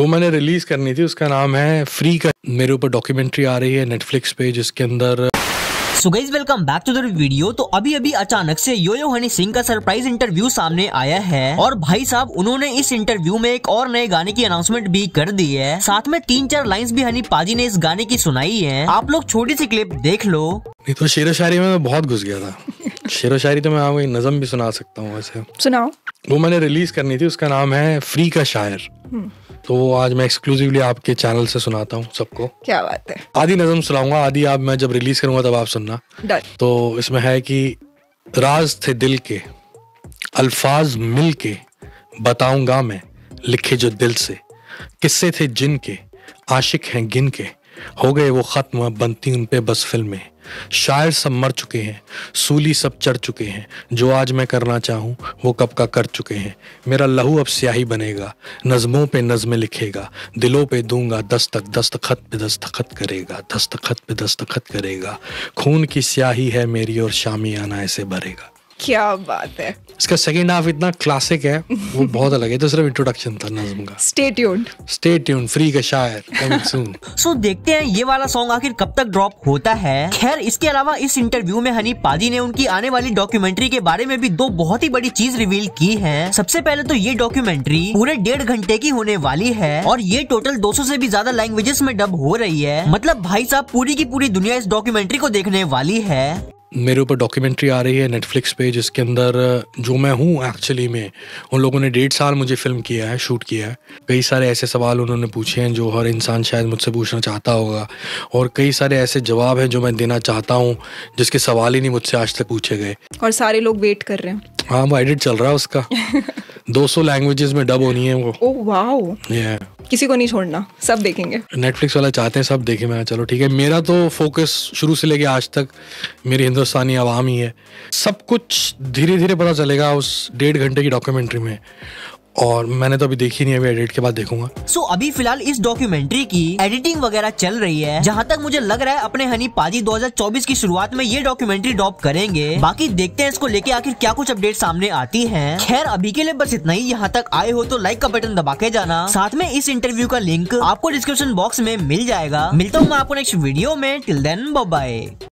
वो मैंने रिलीज करनी थी उसका नाम है फ्री का मेरे ऊपर डॉक्यूमेंट्री आ रही है नेटफ्लिक्स पे जिसके अंदर so welcome back to the video तो अभी अभी अचानक से योयो हनी सिंह का सरप्राइज इंटरव्यू सामने आया है और भाई साहब उन्होंने इस इंटरव्यू में एक और नए गाने की अनाउंसमेंट भी कर दी है साथ में तीन चार लाइंस भी हनी पाजी ने इस गाने की सुनाई है आप लोग छोटी सी क्लिप देख लो नहीं तो शेर शायरी में बहुत घुस गया था शेर शायरी तो मैं आपको नजम भी सुना सकता हूँ सुनाओ वो मैंने रिलीज करनी थी उसका नाम है फ्री का शायर हम्म। तो वो आज मैं एक्सक्लूसिवली आपके चैनल से सुनाता हूँ सबको क्या बात है आधी नजम सुनाऊंगा आधी आप मैं जब रिलीज करूंगा तब आप सुनना तो इसमें है कि राज थे दिल के अल्फाज मिल के बताऊंगा मैं लिखे जो दिल से किस्से थे जिनके आशिक हैं गिन के हो गए वो खत्म बनती उन पे बस फिल्में शायर सब मर चुके हैं सूली सब चढ़ चुके हैं जो आज मैं करना चाहूँ वो कब का कर चुके हैं मेरा लहू अब स्याही बनेगा नज़मों पे नज़में लिखेगा दिलों पे दूंगा दस्तक दस्तखत पे दस्तखत करेगा दस्तखत पे दस्तखत करेगा खून की स्याही है मेरी और शामी आना ऐसे भरेगा क्या बात है इसका सेकंड हाफ इतना क्लासिक है वो बहुत अलग है तो सिर्फ इंट्रोडक्शन था नज्म का stay tuned stay tuned free का शायर कमिंग सून सो देखते हैं ये वाला सॉन्ग आखिर कब तक ड्रॉप होता है खैर इसके अलावा इस इंटरव्यू में हनी पादी ने उनकी आने वाली डॉक्यूमेंट्री के बारे में भी दो बहुत ही बड़ी चीज रिवील की है सबसे पहले तो ये डॉक्यूमेंट्री पूरे डेढ़ घंटे की होने वाली है और ये टोटल दो सौ भी ज्यादा लैंग्वेजेस में डब हो रही है मतलब भाई साहब पूरी की पूरी दुनिया इस डॉक्यूमेंट्री को देखने वाली है मेरे ऊपर डॉक्यूमेंट्री आ रही है नेटफ्लिक्स पे जिसके अंदर जो मैं हूँ एक्चुअली में उन लोगों ने डेढ़ साल मुझे फिल्म किया है शूट किया है कई सारे ऐसे सवाल उन्होंने पूछे हैं जो हर इंसान शायद मुझसे पूछना चाहता होगा और कई सारे ऐसे जवाब हैं जो मैं देना चाहता हूँ जिसके सवाल ही नहीं मुझसे आज तक पूछे गए और सारे लोग वेट कर रहे हैं हाँ वो एडिट चल रहा है उसका 200 लैंग्वेजेस में डब होनी है वो ओह वाओ या किसी को नहीं छोड़ना सब देखेंगे नेटफ्लिक्स वाला चाहते हैं सब देखे मैं चलो ठीक है मेरा तो फोकस शुरू से लेके आज तक मेरी हिंदुस्तानी आवाम ही है सब कुछ धीरे धीरे पता चलेगा उस डेढ़ घंटे की डॉक्यूमेंट्री में और मैंने तो अभी देखी नहीं अभी एडिट के बाद देखूंगा सो so, अभी फिलहाल इस डॉक्यूमेंट्री की एडिटिंग वगैरह चल रही है जहाँ तक मुझे लग रहा है अपने हनी पाजी 2024 की शुरुआत में ये डॉक्यूमेंट्री डॉप करेंगे बाकी देखते हैं इसको लेके आखिर क्या कुछ अपडेट सामने आती है खैर अभी के लिए बस इतना ही यहाँ तक आए हो तो लाइक का बटन दबा के जाना साथ में इस इंटरव्यू का लिंक आपको डिस्क्रिप्शन बॉक्स में मिल जाएगा मिलता हूँ मैं आपको नेक्स्ट वीडियो में टिल देन बाय